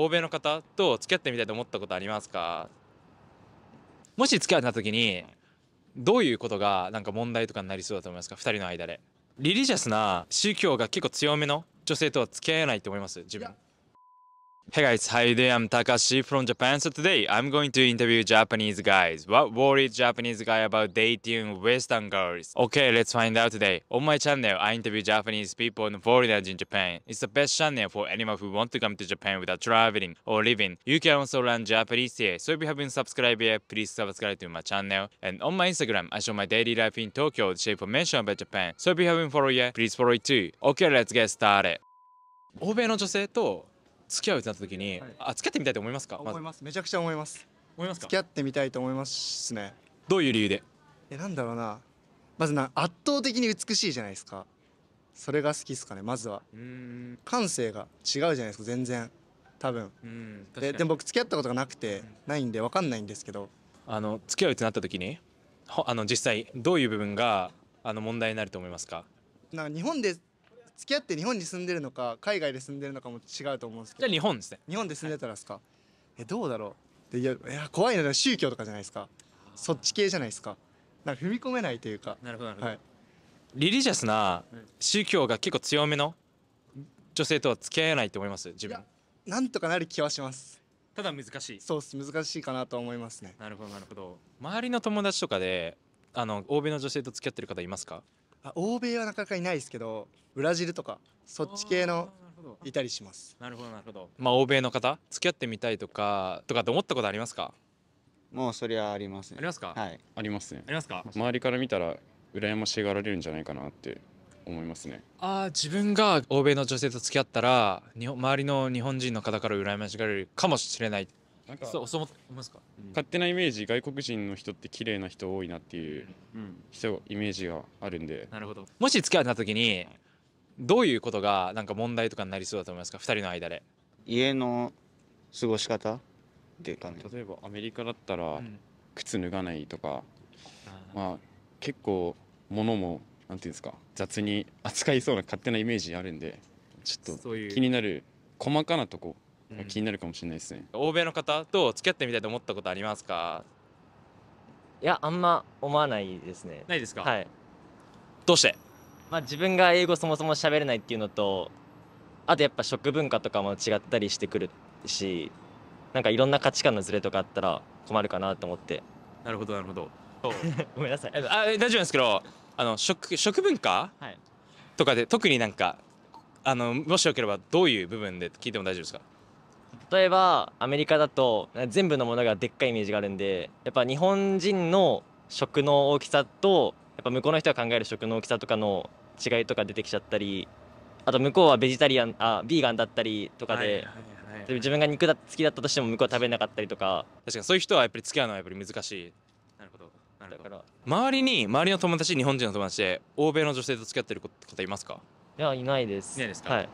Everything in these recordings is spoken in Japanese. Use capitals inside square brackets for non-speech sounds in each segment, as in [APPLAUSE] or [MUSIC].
欧米の方と付き合ってみたいと思ったことありますかもし付き合った時にどういうことがなんか問題とかになりそうだと思いますか2人の間でリリジャスな宗教が結構強めの女性とは付き合えないと思います自分 Hey guys, how you doing? I'm Takashi from Japan. So today I'm going to interview Japanese guys. What worries Japanese guy about dating Western girls? Okay, let's find out today. On my channel, I interview Japanese people and foreigners in Japan. It's the best channel for anyone who wants to come to Japan without traveling or living. You can also learn Japanese here. So if you haven't subscribed yet, please subscribe to my channel. And on my Instagram, I show my daily life in Tokyo of information about Japan. So if you haven't followed yet, please follow it too. Okay, let's get started. 欧米の女性と付き合うってなった時に、はいあ付き合ってみたいと思いますか思いますめちゃくちゃ思います思います付き合ってみたいと思いますしねどういう理由でえなんだろうなまずな圧倒的に美しいじゃないですかそれが好きですかねまずはうん感性が違うじゃないですか全然多分うんででも僕付き合ったことがなくてないんで分かんないんですけどあの付き合うってなった時にほあの実際どういう部分があの問題になると思いますかなんか日本で付き合って日本に住んでるのか海外で住んでるのかも違うと思うんですけどじゃあ日本ですね日本で住んでたらですか、はい、えどうだろうでいやいや怖いのは宗教とかじゃないですかそっち系じゃないですかなんか踏み込めないというかなるほどなるほど、はい、リリジャスな宗教が結構強めの女性とは付き合えないと思います自分なんとかなる気はしますただ難しいそうっす難しいかなと思いますねなるほどなるほど周りの友達とかであの欧米の女性と付き合ってる方いますかあ欧米はなかなかいないですけどブラジルとかそっち系のいたりしますなるほどなるほどまあ欧米の方付き合ってみたいとかとかって思ったことありますかもうそりゃありますねありますかはいありますねありますか周りから見たら羨ましがられるんじゃないかなって思いますねああ自分が欧米の女性と付き合ったら日本周りの日本人の方から羨ましがられるかもしれないなんかそう思いますか、勝手なイメージ外国人の人って綺麗な人多いなっていう人、イメージがあるんでなるほどもし付き合った時にどういうことがなんか問題とかになりそうだと思いますか2人の間で家の過ごし方っていう感じ例えばアメリカだったら靴脱がないとか、うん、まあ結構物もなんていうんですか雑に扱いそうな勝手なイメージあるんでちょっと気になる細かなとこうん、気になるかもしれないですね欧米の方と付き合ってみたいと思ったことありますかいやあんま思わないですねないですかはいどうしてまあ自分が英語そもそも喋れないっていうのとあとやっぱ食文化とかも違ったりしてくるしなんかいろんな価値観のズレとかあったら困るかなと思ってなるほどなるほど [LAUGHS] ごめんなさいあ大丈夫ですけどあの食食文化、はい、とかで特になんかあのもしよければどういう部分で聞いても大丈夫ですか例えばアメリカだと全部のものがでっかいイメージがあるんでやっぱ日本人の食の大きさとやっぱ向こうの人が考える食の大きさとかの違いとか出てきちゃったりあと向こうはベジタリアンあビーガンだったりとかで。自分が肉だ好きだったとしても向こうは食べなかったりとか確かにそういう人はやっぱり付き合うのはやっぱり難しいなるほどだから周りに周りの友達日本人の友達で欧米の女性と付き合ってる方いますかいやいないですいないですか、はい、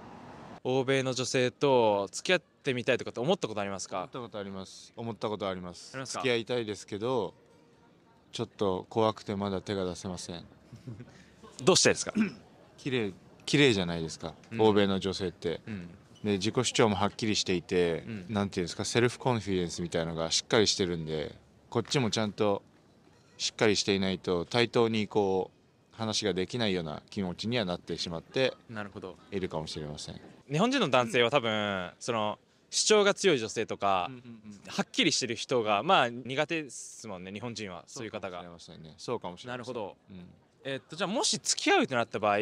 欧米の女性と付き合っってみたいとかって思ったことありますか思ったことあります思ったことあります付き合いたいですけどちょっと怖くてまだ手が出せません [LAUGHS] どうしてですか [CLEARS THROAT] 綺麗綺麗じゃないですか、うん、欧米の女性って、うん、で自己主張もはっきりしていて、うん、なんていうんですかセルフコンフィデンスみたいのがしっかりしてるんでこっちもちゃんとしっかりしていないと対等にこう話ができないような気持ちにはなってしまっているかもしれません日本人の男性は多分その主張が強い女性とか、はっきりしてる人がまあ苦手ですもんね日本人はそういう方がそうかもしれない、ね、なるほど、うん、えー、っとじゃあもし付き合うとなった場合、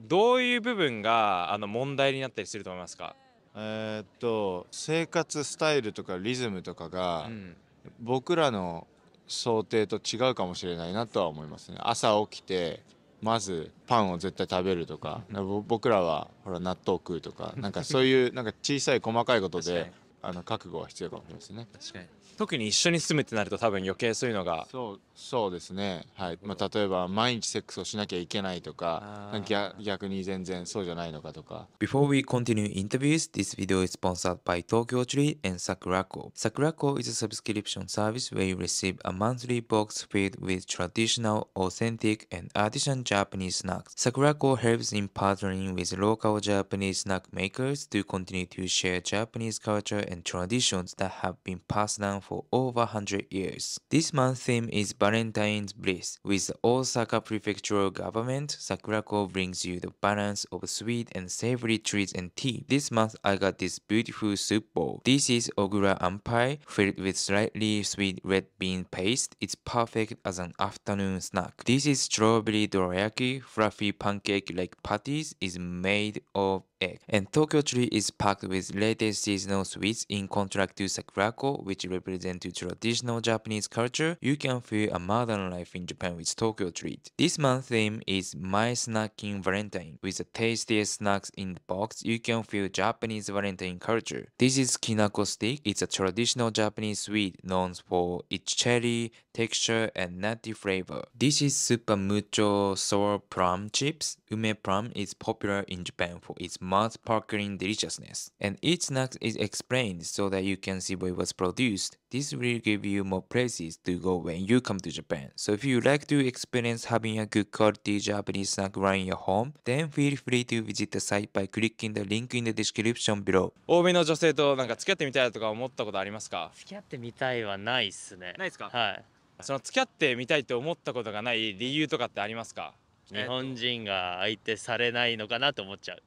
どういう部分があの問題になったりすると思いますかえー、っと生活スタイルとかリズムとかが、うん、僕らの想定と違うかもしれないなとは思いますね朝起きてまずパンを絶対食べるとか僕らはほら納豆食うとかなんかそういうなんか小さい細かいことで [LAUGHS] あの覚悟は必要かもしれないですね。特に一緒に住むってなると多分余計そういうのがそうそうですね、はいまあ、例えば毎日セックスをしなきゃいけないとか逆に全然そうじゃないのかとか Before we continue interviews, this video is sponsored by Tokyo Tree and Sakurako Sakurako is a subscription service where you receive a monthly box filled with traditional, authentic and artisan Japanese snacks Sakurako helps in partnering with local Japanese snack makers to continue to share Japanese culture and traditions that have been passed down Japan for over 100 years. This month's theme is Valentine's Bliss. With the Osaka prefectural government, Sakurako brings you the balance of sweet and savory treats and tea. This month I got this beautiful soup bowl. This is ogura anpai filled with slightly sweet red bean paste. It's perfect as an afternoon snack. This is strawberry dorayaki, fluffy pancake-like patties is made of egg. And Tokyo tree is packed with latest seasonal sweets in contrast to Sakurako, which represent traditional Japanese culture. You can feel a modern life in Japan with Tokyo treat. This month's theme is My Snacking Valentine. With the tastiest snacks in the box, you can feel Japanese Valentine culture. This is kinako stick. It's a traditional Japanese sweet known for its cherry texture and nutty flavor. This is super mucho sour plum chips. Ume plum is popular in Japan for its mouth-sparkling deliciousness. And each snack is explained so that you can see where it was produced. This will give you more places to go when you come to Japan. So if you like to experience having a good quality Japanese snack right in your home, then feel free to visit the site by clicking the link in the description below. 欧米の女性となんか付き合ってみたいとか思ったことありますか付き合ってみたいはないっすね。ないっすかはい。その付き合ってみたいと思ったことがない理由とかってありますか日本人が相手されないのかなと思っちゃう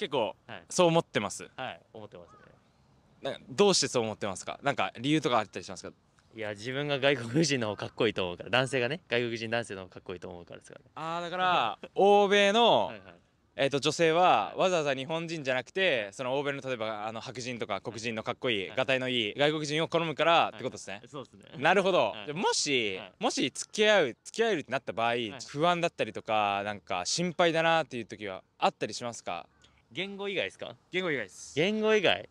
結構、はい、そう思ってます。はい、思ってますね。なんかどうしてそう思ってますかなんか理由とかあったりしますかいや自分が外国人の方かっこいいと思うから男性がね外国人男性の方かっこいいと思うからですから、ね、ああだから欧米の、はい、えーと、女性はわざわざ日本人じゃなくてその欧米の例えばあの白人とか黒人のかっこいい、はい、がたいのいい外国人を好むからってことですね、はい、そうですねなるほど、はい、もし、はい、もし付き合う付き合えるってなった場合、不安だったりとかなんか心配だなっていう時はあったりしますか言語以外ですか言語以外です言語以外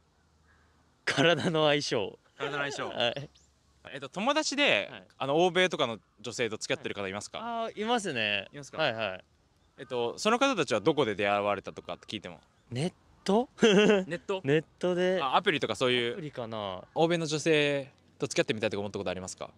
体の相性体の相性はいえっと、友達で、はい、あの欧米とかの女性と付き合ってる方いますか、はい、あいますねいますかはいはいえっとその方たちはどこで出会われたとかって聞いてもネットネット [LAUGHS] ネットであアプリとかそういうアプリかな欧米の女性と付き合ってみたいとか思ったことありますか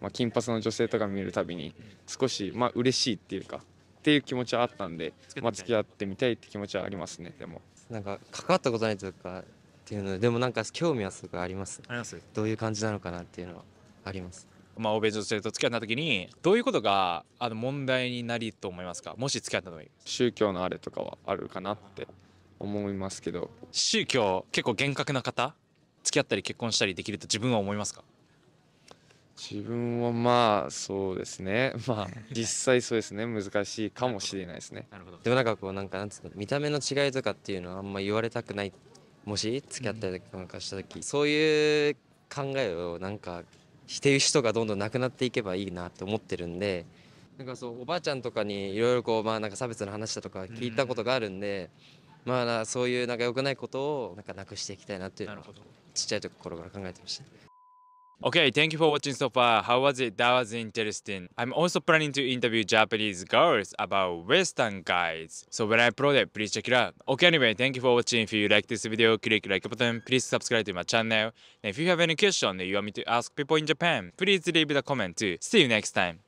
まあ金髪の女性とか見るたびに少しまあ嬉しいっていうかっていう気持ちはあったんで、まあ、付き合ってみたいって気持ちはありますねでもなんか関わったことないというかっていうのででもなんか興味はすごいありますありますどういう感じなのかなっていうのはありますまあ、欧米女性と付き合った時にどういうことがあの問題になりと思いますかもし付き合った時宗教のあれとかはあるかなって思いますけど宗教結構厳格な方付き合ったり結婚したりできると自分は思いますか自分はまあそうですね [LAUGHS] まあ [LAUGHS] 実際そうですね難しいかもしれないですねなるほどでもなんかこうなんかなんつうの見た目の違いとかっていうのはあんま言われたくないもし付き合ったりとかした時、うん、そういう考えをなんかしてる人がどんどんなくなっていけばいいなって思ってるんでなんかそうおばあちゃんとかにいろいろこうまあなんか差別の話だとか聞いたことがあるんで、うん、まあそういうなんか良くないことをなんかなくしていきたいなっていうのはちっちゃいところから考えてました。Okay, thank you for watching so far. How was it? That was interesting. I'm also planning to interview Japanese girls about Western guys. So when I upload it, please check it out. Okay, anyway, thank you for watching. If you like this video, click like button. Please subscribe to my channel. And if you have any question you want me to ask people in Japan, please leave the comment too. See you next time.